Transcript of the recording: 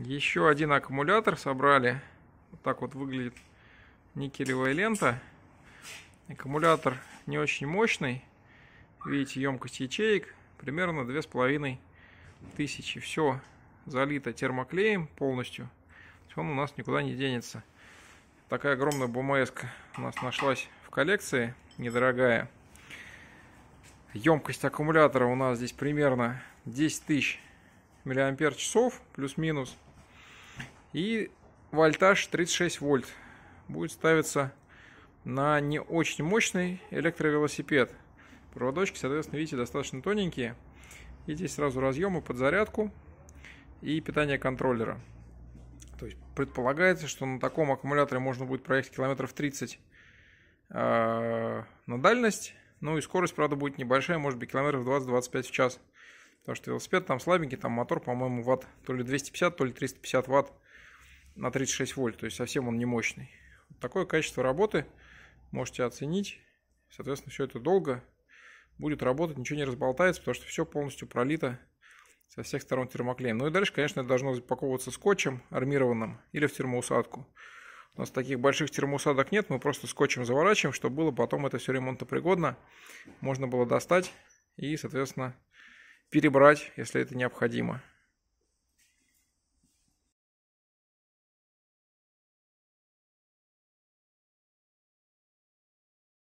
Еще один аккумулятор собрали. Вот так вот выглядит никелевая лента. Аккумулятор не очень мощный. Видите, емкость ячеек примерно две с половиной тысячи. Все залито термоклеем полностью. Он у нас никуда не денется. Такая огромная бумс у нас нашлась в коллекции, недорогая. Емкость аккумулятора у нас здесь примерно 10 тысяч миллиампер часов плюс-минус. И вольтаж 36 вольт будет ставиться на не очень мощный электровелосипед. Проводочки, соответственно, видите, достаточно тоненькие. И здесь сразу разъемы под зарядку и питание контроллера. То есть предполагается, что на таком аккумуляторе можно будет проехать километров 30 э, а, на дальность. Ну и скорость, правда, будет небольшая, может быть, километров 20-25 в час. Потому что велосипед там слабенький, там мотор, по-моему, ватт то ли 250, то ли 350 ватт на 36 вольт. То есть совсем он не мощный. Вот такое качество работы можете оценить. Соответственно, все это долго будет работать, ничего не разболтается, потому что все полностью пролито со всех сторон термоклеем. Ну и дальше, конечно, это должно запаковываться скотчем армированным или в термоусадку. У нас таких больших термоусадок нет, мы просто скотчем заворачиваем, чтобы было потом это все ремонтопригодно. Можно было достать и, соответственно, перебрать, если это необходимо.